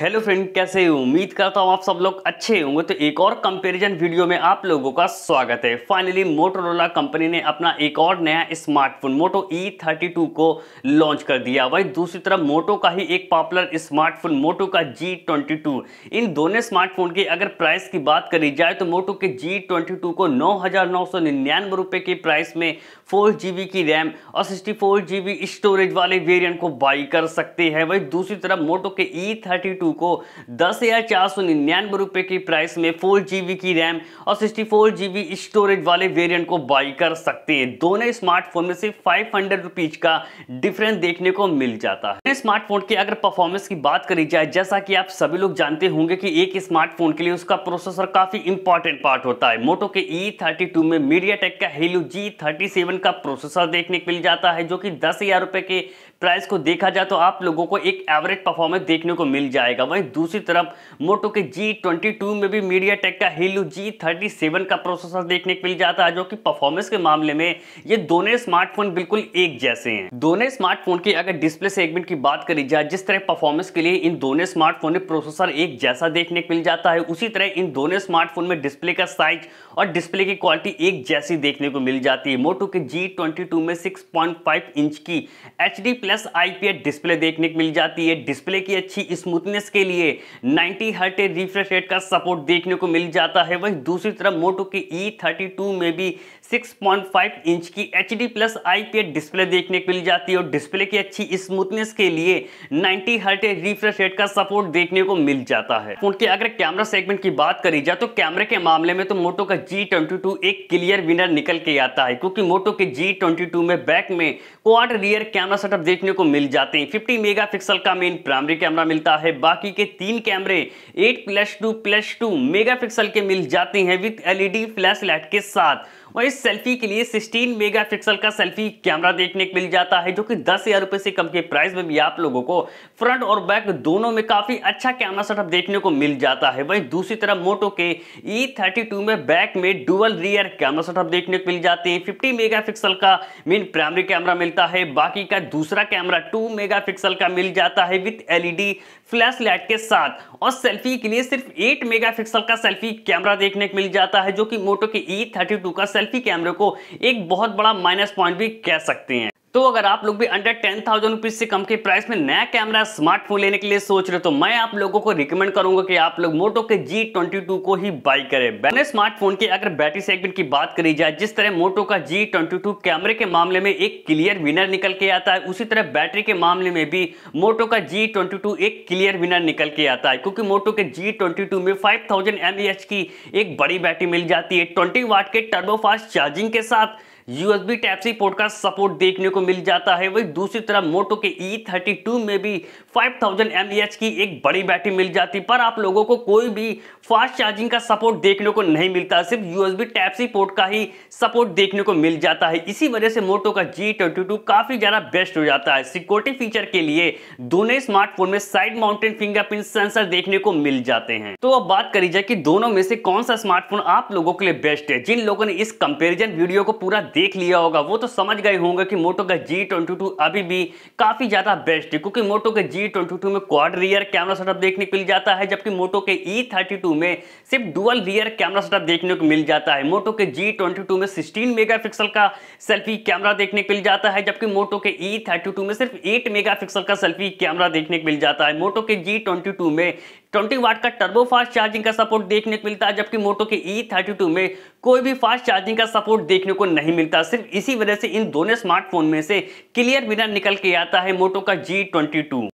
hello friend कैसे हो उम्मीद करता हूँ आप सब लोग अच्छे होंगे तो एक और कंपैरिजन वीडियो में आप लोगों का स्वागत है फाइनली मोटोरोला कंपनी ने अपना एक और नया स्मार्टफोन मोटो E32 को लॉन्च कर दिया वही दूसरी तरफ मोटो का ही एक पॉपुलर स्मार्टफोन मोटो का G22 इन दोनों स्मार्टफोन की अगर प्राइस की बात करी जाए तो मोटो के टू को नौ हजार के प्राइस में फोर की रैम और सिक्सटी फोर स्टोरेज वाले वेरियंट को बाई कर सकते हैं वही दूसरी तरफ मोटो के ई e टू को दस हज़ार चार सौ निन्यानवे रुपए की प्राइस में फोर जीबी की रैम और सिक्सटी फोर जीबी स्टोरेज वाले वेरिएंट को बाई कर सकते हैं दोनों स्मार्टफोन में सिर्फ फाइव हंड्रेड रुपीज का डिफरेंस देखने को मिल जाता है स्मार्टफोन की अगर परफॉर्मेंस की बात करी जाए जैसा की आप सभी लोग जानते होंगे की एक स्मार्टफोन के लिए उसका प्रोसेसर काफी इंपॉर्टेंट पार्ट होता है मोटो के ई थर्टी टू में मीडिया टेक का हेलो जी थर्टी सेवन का प्रोसेसर देखने को मिल जाता है जो कि दस हजार रुपए के प्राइस को देखा जाए तो आप लोगों को एक एवरेज परफॉर्मेंस देखने को मिल जाएगा वहीं दूसरी तरफ मोटो के जी में भी मीडिया टेक का हिलू जी का प्रोसेसर देखने को मिल जाता है जो कि परफॉर्मेंस के मामले में ये दोनों स्मार्टफोन बिल्कुल एक जैसे हैं दोनों स्मार्टफोन की अगर डिस्प्ले सेगमेंट की बात करी जाए जिस तरह परफॉर्मेंस के लिए इन दोनों स्मार्टफोन में प्रोसेसर एक जैसा देखने को मिल जाता है उसी तरह इन दोनों स्मार्टफोन में डिस्प्ले का साइज और डिस्प्ले की क्वालिटी एक जैसी देखने को मिल जाती है मोटो के जी में सिक्स इंच की एच प्लस आईपीएस डिस्प्ले देखने को मिल जाती है डिस्प्ले की अच्छी स्मूथनेस के लिए 90 हर्ट रिफ्रेश रेट का सपोर्ट देखने को मिल जाता है वहीं दूसरी तरफ मोटो के E32 में भी 6.5 इंच की H D plus IPS display देखने को मिल जाती है और डिस्प्ले की अच्छी स्मूथनेस के लिए 90 हर्ट रिफ्रेश रेट का सपोर्ट देखने को मिल जाता है फोन के अगर कैमरा सेगमेंट की बात करी जाए तो कैमरे के मामले में तो मोटो का जी एक क्लियर विनर निकल के आता है क्योंकि मोटो के जी में बैक में क्वाड रियर कैमरा सेटअप देखने को मिल जाते हैं 50 मेगापिक्सल का मेन प्राइमरी कैमरा मिलता है बाकी के तीन कैमरे 8 plus two plus two mega के मिल जाते हैं विथ एलईडी फ्लैश लाइट के साथ वहीं इस सेल्फी के लिए 16 मेगापिक्सल का सेल्फी कैमरा देखने को मिल जाता है जो कि दस हजार रुपए से कम के प्राइस में भी आप लोगों को फ्रंट और बैक दोनों में काफ़ी अच्छा कैमरा सेटअप देखने को मिल जाता है वहीं दूसरी तरफ मोटो के ई e में बैक में डुअल रियर कैमरा सेटअप देखने को मिल जाते हैं फिफ्टी मेगा का मेन प्राइमरी कैमरा मिलता है बाकी का दूसरा कैमरा टू मेगा का मिल जाता है विथ एलईडी फ्लैश लाइट के साथ और सेल्फी के लिए सिर्फ एट मेगा का सेल्फी कैमरा देखने को मिल जाता है जो कि मोटो के ई e का सेल्फी कैमरे को एक बहुत बड़ा माइनस पॉइंट भी कह सकते हैं तो अगर आप लोग भी अंडर टेन थाउजेंड रुपीज से कम के प्राइस में नया कैमरा स्मार्टफोन लेने के लिए सोच रहे हो तो मैं आप लोगों को रिकमेंड करूंगा कि आप लोग मोटो के जी ट्वेंटी टू को ही बाय करें अपने स्मार्टफोन के अगर बैटरी सेगमेंट की बात करी जाए जिस तरह मोटो का जी ट्वेंटी टू कैमरे के मामले में एक क्लियर विनर निकल के आता है उसी तरह बैटरी के मामले में भी मोटो का जी ट्वेंटी टू एक क्लियर विनर निकल के आता है क्योंकि मोटो के जी ट्वेंटी टू में फाइव थाउजेंड एम एच की एक बड़ी बैटरी मिल जाती है ट्वेंटी वाट के टर्बोफास्ट चार्जिंग के साथ यूएसबी टाइप सी पोर्ट का सपोर्ट देखने को मिल जाता है वही दूसरी तरफ मोटो के ई थर्टी टू में भी five thousand M H e की एक बड़ी बैटरी मिल जाती पर आप लोगों को कोई भी फास्ट चार्जिंग का सपोर्ट देखने को नहीं मिलता सिर्फ यूएसबी टाइप सी पोर्ट का ही सपोर्ट देखने को मिल जाता है इसी वजह से मोटो का जी ट्वेंटी टू काफ़ी ज़्यादा बेस्ट हो जाता है सिक्योरिटी फीचर के लिए दोनों स्मार्टफोन में साइड माउंटेन फिंगरप्रिंट सेंसर देखने को मिल जाते हैं तो अब बात करी जाए कि दोनों में से कौन सा स्मार्टफोन आप लोगों के लिए बेस्ट है जिन लोगों ने इस कंपेरिजन वीडियो को पूरा देख लिया होगा वो तो समझ गए होंगे कि मोटो का जी ट्वेंटी टू अभी भी काफ़ी ज़्यादा बेस्ट है क्योंकि मोटो के जी ट्वेंटी टू में क्वाड रियर कैमरा सेटअप देखने को मिल जाता है जबकि मोटो के ई थर्टी टू में सिर्फ डुअल रियर कैमरा सेटअप देखने को मिल जाता है मोटो के जी ट्वेंटी टू में सिक्सटीन मेगा पिक्सल का सेल्फी कैमरा देखने को मिल जाता है जबकि मोटो के ई थर्टी टू में सिर्फ एट मेगा पिक्सल का सेल्फी कैमरा देखने को मिल जाता है मोटो के जी ट्वेंटी टू में ट्वेंटी वाट का टर्बो फास्ट चार्जिंग का सपोर्ट देखने को मिलता है जबकि मोटो के ई थर्टी टू में कोई भी फास्ट चार्जिंग का सपोर्ट देखने को नहीं मिलता सिर्फ इसी वजह से इन दोनों स्मार्टफोन में से क्लियर विनर निकल के आता है मोटो का जी ट्वेंटी टू